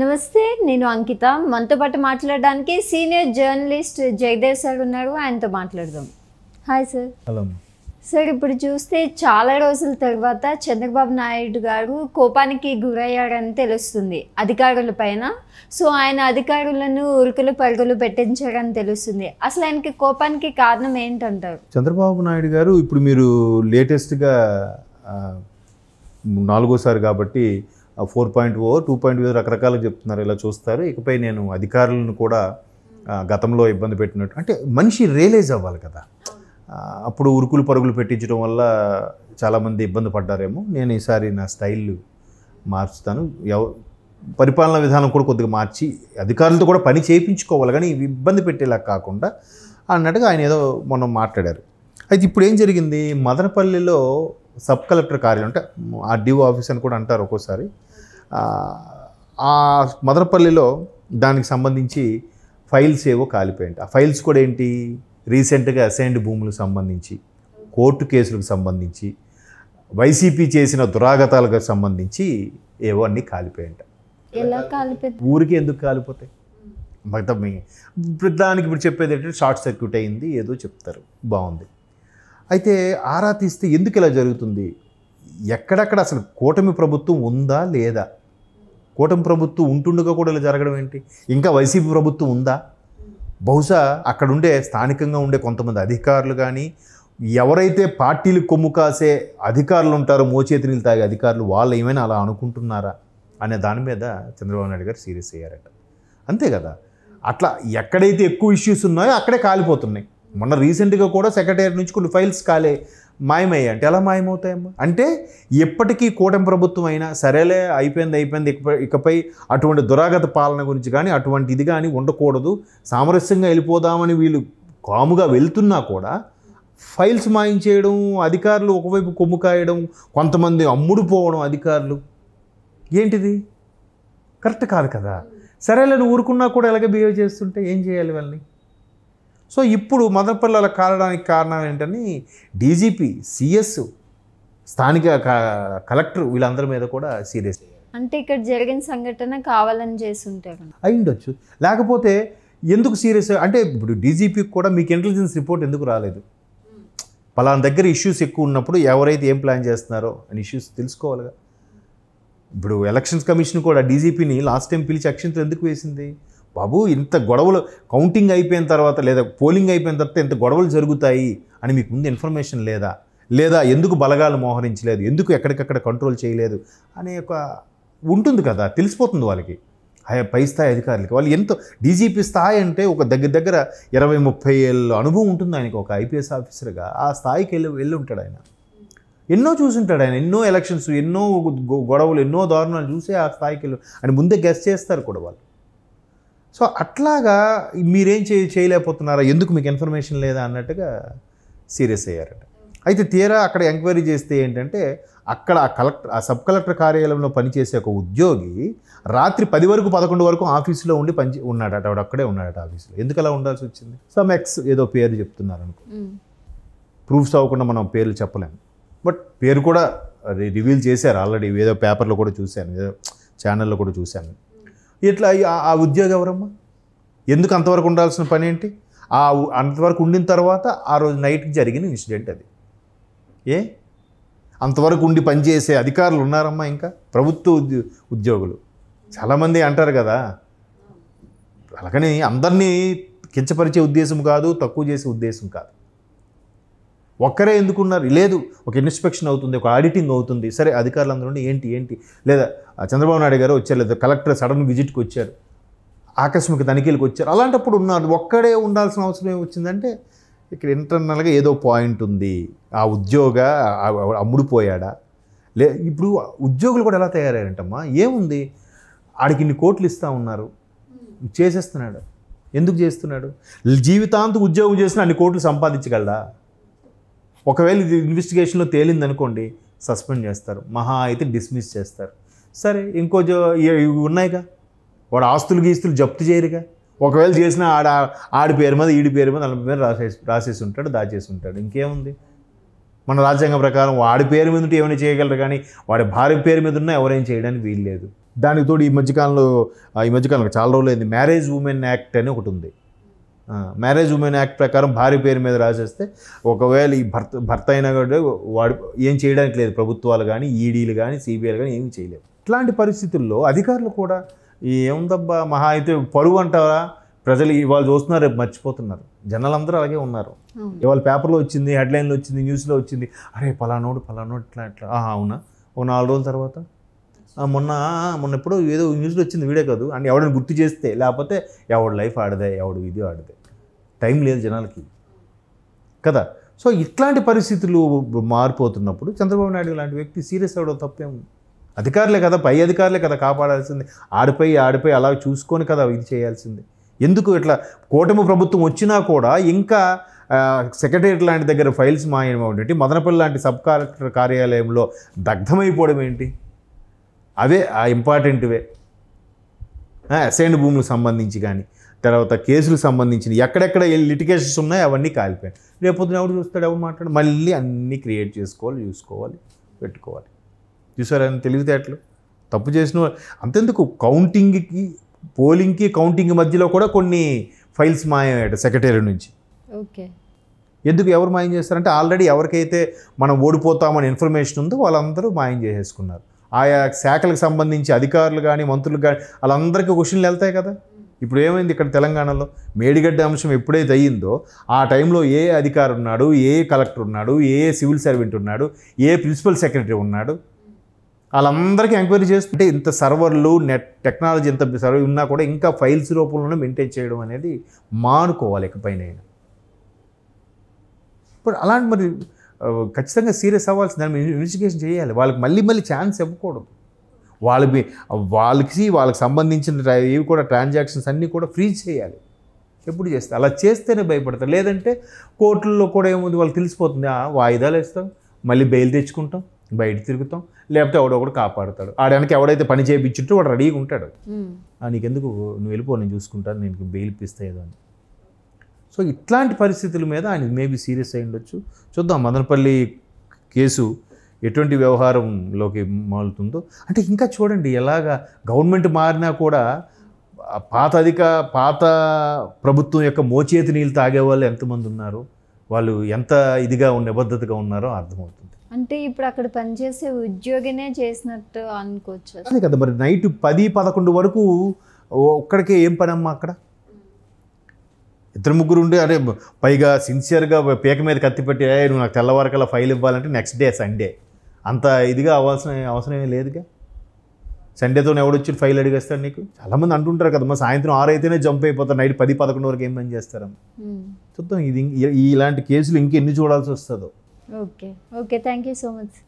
నమస్తే నేను అంకిత మనతో పాటు మాట్లాడడానికి సీనియర్ జర్నలిస్ట్ జయదేవ్ సార్ ఉన్నారు ఆయనతో మాట్లాడదాం హాయ్ సార్ హలో సార్ ఇప్పుడు చూస్తే చాలా రోజుల తర్వాత చంద్రబాబు నాయుడు గారు కోపానికి గురయ్యారని తెలుస్తుంది అధికారుల పైన సో ఆయన అధికారులను ఉరుకులు పరుగులు పెట్టించారని తెలుస్తుంది అసలు ఆయనకి కోపానికి కారణం ఏంటంటారు చంద్రబాబు నాయుడు గారు ఇప్పుడు మీరు లేటెస్ట్గా నాలుగోసారి కాబట్టి four point O two point O రకరకాలు చెప్తున్నారు ఇలా చూస్తారు ఇకపై నేను అధికారులను కూడా గతంలో ఇబ్బంది పెట్టినట్టు అంటే మనిషి రియలైజ్ అవ్వాలి కదా అప్పుడు ఉరుకులు పరుగులు పెట్టించడం వల్ల చాలామంది ఇబ్బంది పడ్డారేమో నేను ఈసారి నా స్టైల్ మార్చుతాను ఎవ పరిపాలన విధానం కూడా కొద్దిగా మార్చి అధికారులతో కూడా పని చేయించుకోవాలి కానీ ఇబ్బంది పెట్టేలా కాకుండా అన్నట్టుగా ఆయన ఏదో మనం మాట్లాడారు అయితే ఇప్పుడు ఏం జరిగింది మదనపల్లిలో సబ్ కలెక్టర్ కార్యాలయం అంటే ఆర్డీఓ ఆఫీస్ అని కూడా అంటారు ఒక్కోసారి ఆ మదనపల్లిలో దానికి సంబంధించి ఫైల్స్ ఏవో కాలిపోయాయి ఆ ఫైల్స్ కూడా ఏంటి రీసెంట్గా అసైన్డ్ భూములకు సంబంధించి కోర్టు కేసులకు సంబంధించి వైసీపీ చేసిన దురాగతాలకు సంబంధించి ఏవో అన్నీ కాలిపోయాయంట ఊరికి ఎందుకు కాలిపోతాయి దానికి ఇప్పుడు చెప్పేది ఏంటంటే షార్ట్ సర్క్యూట్ అయింది ఏదో చెప్తారు బాగుంది అయితే ఆరా తీస్తే ఎందుకు ఇలా జరుగుతుంది ఎక్కడెక్కడ అసలు కూటమి ప్రభుత్వం ఉందా లేదా కూటమి ప్రభుత్వం ఉంటుండగా కూడా ఇలా జరగడం ఏంటి ఇంకా వైసీపీ ప్రభుత్వం ఉందా బహుశా అక్కడుండే స్థానికంగా ఉండే కొంతమంది అధికారులు కానీ ఎవరైతే పార్టీలు కొమ్ము కాసే అధికారులు ఉంటారో మోచేతినీళ్ళు తాగే అధికారులు వాళ్ళు ఏమైనా అలా అనుకుంటున్నారా అనే దాని మీద చంద్రబాబు నాయుడు గారు సీరియస్ అయ్యారట అంతే కదా అట్లా ఎక్కడైతే ఎక్కువ ఇష్యూస్ ఉన్నాయో అక్కడే కాలిపోతున్నాయి మొన్న రీసెంట్గా కూడా సెక్రటరీ నుంచి కొన్ని ఫైల్స్ కాలే మాయమయ్యాయి అంటే ఎలా మాయమవుతాయమ్మా అంటే ఎప్పటికీ కూటమి ప్రభుత్వం అయినా సరేలే అయిపోయింది అయిపోయింది ఇకపై అటువంటి దురాగత పాలన గురించి కానీ అటువంటి ఇది కానీ ఉండకూడదు సామరస్యంగా వెళ్ళిపోదామని వీళ్ళు కాముగా వెళ్తున్నా కూడా ఫైల్స్ మాయం చేయడం అధికారులు ఒకవైపు కొమ్ము కాయడం కొంతమంది అమ్ముడు పోవడం అధికారులు ఏంటిది కరెక్ట్ కాదు కదా సరేలే ఊరుకున్నా కూడా ఇలాగే బిహేవ్ చేస్తుంటే ఏం చేయాలి వాళ్ళని సో ఇప్పుడు మదన పిల్లల కారడానికి కారణం ఏంటని డీజీపీ సిఎస్ స్థానిక కలెక్టర్ వీళ్ళందరి మీద కూడా సీరియస్ అంటే ఇక్కడ జరిగిన సంఘటన కావాలని చేసి ఉంటారు అయి ఉండొచ్చు లేకపోతే ఎందుకు సీరియస్ అంటే ఇప్పుడు డీజీపీకి కూడా మీకు ఇంటెలిజెన్స్ రిపోర్ట్ ఎందుకు రాలేదు పలానా దగ్గర ఇష్యూస్ ఎక్కువ ఉన్నప్పుడు ఎవరైతే ఏం ప్లాన్ చేస్తున్నారో అని ఇష్యూస్ తెలుసుకోవాలిగా ఇప్పుడు ఎలక్షన్స్ కమిషన్ కూడా డీజీపీని లాస్ట్ టైం పిలిచి అక్షంతో ఎందుకు వేసింది బాబు ఇంత గొడవలు కౌంటింగ్ అయిపోయిన తర్వాత లేదా పోలింగ్ అయిపోయిన తర్వాత ఇంత గొడవలు జరుగుతాయి అని మీకు ముందు ఇన్ఫర్మేషన్ లేదా లేదా ఎందుకు బలగాలు మోహరించలేదు ఎందుకు ఎక్కడికక్కడ కంట్రోల్ చేయలేదు అనే ఒక ఉంటుంది కదా తెలిసిపోతుంది వాళ్ళకి పై స్థాయి అధికారులకి వాళ్ళు ఎంతో డీజీపీ స్థాయి అంటే ఒక దగ్గర దగ్గర ఇరవై ముప్పై ఏళ్ళు అనుభవం ఉంటుంది ఆయనకి ఒక ఐపీఎస్ ఆఫీసర్గా ఆ స్థాయికి వెళ్ళి వెళ్ళి ఉంటాడు ఆయన ఎన్నో చూసుంటాడు ఆయన ఎన్నో ఎలక్షన్స్ ఎన్నో గొడవలు ఎన్నో దారుణాలు చూసే ఆ స్థాయికి వెళ్ళి ఆయన ముందే గెస్ట్ చేస్తారు కూడా వాళ్ళు సో అట్లాగా మీరేం చే చేయలేకపోతున్నారా ఎందుకు మీకు ఇన్ఫర్మేషన్ లేదా అన్నట్టుగా సీరియస్ అయ్యారట అయితే తీరా అక్కడ ఎంక్వైరీ చేస్తే ఏంటంటే అక్కడ ఆ కలెక్టర్ ఆ సబ్ కలెక్టర్ కార్యాలయంలో పనిచేసే ఒక ఉద్యోగి రాత్రి పది వరకు పదకొండు వరకు ఆఫీసులో ఉండి పని ఉన్నాడట ఆవిడ అక్కడే ఉన్నాడట ఆఫీసులో ఎందుకు అలా ఉండాల్సి వచ్చింది సమ్ ఎక్స్ ఏదో పేరు చెప్తున్నారు ప్రూఫ్స్ అవ్వకుండా మనం పేర్లు చెప్పలేము బట్ పేరు కూడా రివీల్ చేశారు ఆల్రెడీ ఏదో పేపర్లో కూడా చూశాను ఏదో ఛానల్లో కూడా చూశాను ఇట్లా ఆ ఉద్యోగం ఎవరమ్మా ఎందుకు అంతవరకు ఉండాల్సిన పని ఏంటి ఆ అంతవరకు ఉండిన తర్వాత ఆ రోజు నైట్కి జరిగిన ఇన్సిడెంట్ అది ఏ అంతవరకు ఉండి పనిచేసే అధికారులు ఉన్నారమ్మా ఇంకా ప్రభుత్వ ఉద్యోగులు చాలామంది అంటారు కదా అలాగని అందరినీ కించపరిచే ఉద్దేశం కాదు తక్కువ చేసే ఉద్దేశం కాదు ఒక్కరే ఎందుకున్నారు లేదు ఒక ఇన్స్పెక్షన్ అవుతుంది ఒక ఆడిటింగ్ అవుతుంది సరే అధికారులందరూ నుండి ఏంటి ఏంటి లేదా చంద్రబాబు నాయుడు గారు వచ్చారు లేదా కలెక్టర్ సడన్ విజిట్కి వచ్చారు ఆకస్మిక తనిఖీలకు వచ్చారు అలాంటప్పుడు ఉన్నారు ఒక్కడే ఉండాల్సిన అవసరం ఏమొచ్చిందంటే ఇక్కడ ఇంటర్నల్గా ఏదో పాయింట్ ఉంది ఆ ఉద్యోగ అమ్ముడిపోయాడా లే ఇప్పుడు ఉద్యోగులు కూడా ఎలా తయారయ్యారంటమ్మా ఏముంది ఆడికి ఇన్ని కోట్లు ఇస్తూ ఉన్నారు చేసేస్తున్నాడు ఎందుకు చేస్తున్నాడు జీవితాంతం ఉద్యోగం చేసిన అన్ని కోట్లు సంపాదించగలడా ఒకవేళ ఇది ఇన్వెస్టిగేషన్లో తేలిందనుకోండి సస్పెండ్ చేస్తారు మహా అయితే డిస్మిస్ చేస్తారు సరే ఇంకో జో ఉన్నాయిగా వాడు ఆస్తులు గీస్తులు జప్తు చేయరుగా ఒకవేళ చేసిన ఆడ ఆడి పేరు మీద ఈడి పేరు మీద నలభై పేరు రాసేసి రాసేసి ఉంటాడు దాచేసి ఉంటాడు ఇంకేముంది మన రాజ్యాంగం ప్రకారం వాడి పేరు మీద ఏమైనా చేయగలరు కానీ వాడి భార్య పేరు మీద ఉన్నా ఎవరైనా చేయడానికి వీల్లేదు దానికి తోడు ఈ మధ్యకాలంలో ఈ మధ్యకాలంలో చాలా రోజులు అయింది మ్యారేజ్ ఉమెన్ యాక్ట్ అని ఒకటి ఉంది మ్యారేజ్ ఉమెన్ యాక్ట్ ప్రకారం భార్య పేరు మీద రాసేస్తే ఒకవేళ ఈ భర్త భర్త అయినా కూడా వాడు ఏం చేయడానికి లేదు ప్రభుత్వాలు కానీ ఈడీలు e కానీ సిబిఐలు కానీ ఏమి చేయలేవు ఇట్లాంటి పరిస్థితుల్లో అధికారులు కూడా ఏముందబ్బా మహా అయితే పరువు అంటారా ప్రజలు ఇవాళ చూస్తున్నారు రేపు మర్చిపోతున్నారు జనాలందరూ అలాగే ఉన్నారు ఇవాళ పేపర్లో వచ్చింది హెడ్లైన్లో వచ్చింది న్యూస్లో వచ్చింది అరే పలానోడు పలానోడు ఇట్లా ఇట్లా అవునా ఓ నాలుగు రోజుల తర్వాత మొన్న మొన్న ఎప్పుడో ఏదో న్యూస్లో వచ్చింది వీడే కాదు అండ్ ఎవడని గుర్తు చేస్తే లేకపోతే ఎవడు లైఫ్ ఆడదే ఎవడు ఇది ఆడదే టైం లేదు జనాలకి కదా సో ఇట్లాంటి పరిస్థితులు మారిపోతున్నప్పుడు చంద్రబాబు నాయుడు లాంటి వ్యక్తి సీరియస్ అవడం తప్పేం అధికారులే కదా పై అధికారులే కదా కాపాడాల్సింది ఆడిపోయి ఆడిపోయి అలా చూసుకొని కదా ఇది చేయాల్సింది ఎందుకు ఇట్లా కూటమి ప్రభుత్వం వచ్చినా కూడా ఇంకా సెక్రటరీ లాంటి దగ్గర ఫైల్స్ మాయమేంటి మదనపల్లి లాంటి సబ్ కలెక్టర్ కార్యాలయంలో దగ్ధమైపోవడం ఏంటి అవే ఆ ఇంపార్టెంట్వే అసైన్డ్ భూములకు సంబంధించి కానీ తర్వాత కేసులకు సంబంధించిన ఎక్కడెక్కడ లిటికేషన్స్ ఉన్నాయో అవన్నీ కాలిపోయాయి రేపొద్దున ఎవరు చూస్తాడు ఎవరు మాట్లాడు మళ్ళీ అన్నీ క్రియేట్ చేసుకోవాలి చూసుకోవాలి పెట్టుకోవాలి చూసారని తెలివితేటలు తప్పు చేసిన అంతెందుకు కౌంటింగ్కి పోలింగ్కి కౌంటింగ్ మధ్యలో కూడా కొన్ని ఫైల్స్ మాయమయ్యాడు సెక్రటరీ నుంచి ఓకే ఎందుకు ఎవరు మాయం చేస్తారంటే ఆల్రెడీ ఎవరికైతే మనం ఓడిపోతామని ఇన్ఫర్మేషన్ ఉందో వాళ్ళందరూ మాయం చేసేసుకున్నారు ఆయా శాఖలకు సంబంధించి అధికారులు కానీ మంత్రులు కానీ వాళ్ళందరికీ క్వశ్చన్లు వెళ్తాయి కదా ఇప్పుడు ఏమైంది ఇక్కడ తెలంగాణలో మేడిగడ్డ అంశం ఎప్పుడైతే అయ్యిందో ఆ టైంలో ఏ అధికారి ఉన్నాడు ఏ కలెక్టర్ ఉన్నాడు ఏ సివిల్ సర్వెంట్ ఉన్నాడు ఏ ప్రిన్సిపల్ సెక్రటరీ ఉన్నాడు వాళ్ళందరికీ ఎంక్వైరీ చేస్తుంటే ఇంత సర్వర్లు నెట్ టెక్నాలజీ ఇంత సర్వర్ ఉన్నా కూడా ఇంకా ఫైల్స్ రూపంలోనే మెయింటైన్ చేయడం అనేది మానుకోవాలి ఇకపైన ఇప్పుడు అలాంటి మరి ఖచ్చితంగా సీరియస్ అవ్వాల్సింది దాని ఇన్వెస్టిగేషన్ చేయాలి వాళ్ళకి మళ్ళీ మళ్ళీ ఛాన్స్ ఇవ్వకూడదు వాళ్ళకి వాళ్ళకి వాళ్ళకి సంబంధించిన ఇవి కూడా ట్రాన్సాక్షన్స్ అన్నీ కూడా ఫ్రీజ్ చేయాలి ఎప్పుడు చేస్తే అలా చేస్తేనే భయపడతారు లేదంటే కోర్టుల్లో కూడా ఏముంది వాళ్ళు తెలిసిపోతుంది వాయిదాలు వేస్తాం మళ్ళీ బెయిల్ తెచ్చుకుంటాం బయట తిరుగుతాం లేకపోతే ఎవడో కూడా కాపాడుతాడు ఆడడానికి ఎవడైతే పని చేయించుంటే వాడు రెడీగా ఉంటాడు నీకెందుకు నువ్వు వెళ్ళిపో నేను చూసుకుంటాను నేను బెయిల్ ఇప్పిస్తా ఏదో అని సో ఇట్లాంటి పరిస్థితుల మీద ఆయన మేబీ సీరియస్ అయి ఉండొచ్చు చూద్దాం మదనపల్లి కేసు ఎటువంటి వ్యవహారంలోకి మారుతుందో అంటే ఇంకా చూడండి ఎలాగా గవర్నమెంట్ మారినా కూడా పాత అధిక పాత ప్రభుత్వం యొక్క మోచేతి నీళ్ళు తాగే వాళ్ళు ఎంతమంది ఉన్నారు వాళ్ళు ఎంత ఇదిగా నిబద్ధతగా ఉన్నారో అర్థమవుతుంది అంటే ఇప్పుడు అక్కడ పనిచేసే ఉద్యోగినే చేసినట్టు అనుకోవచ్చు అదే కదా మరి నైట్ పది పదకొండు వరకు ఒక్కడికే ఏం పనమ్మా అక్కడ ఇద్దరు ముగ్గురు ఉండి అరే పైగా సిన్సియర్గా పేక మీద కత్తిపెట్టి అయ్యే నువ్వు నాకు తెల్లవారికల్లా ఫైల్ ఇవ్వాలంటే నెక్స్ట్ డే సండే అంత ఇదిగా అవ్వాల్సిన అవసరం లేదుగా సండేతో ఎవడొచ్చి ఫైల్ అడిగేస్తాడు నీకు చాలామంది అంటుంటారు కదమ్మా సాయంత్రం ఆరు అయితేనే జంప్ అయిపోతారు నైట్ పది పదకొండు వరకు ఏం పని చేస్తారమ్మా hmm. చూద్దాం ఇది ఇలాంటి కేసులు ఇంకెన్ని చూడాల్సి వస్తుందో okay okay thank you so much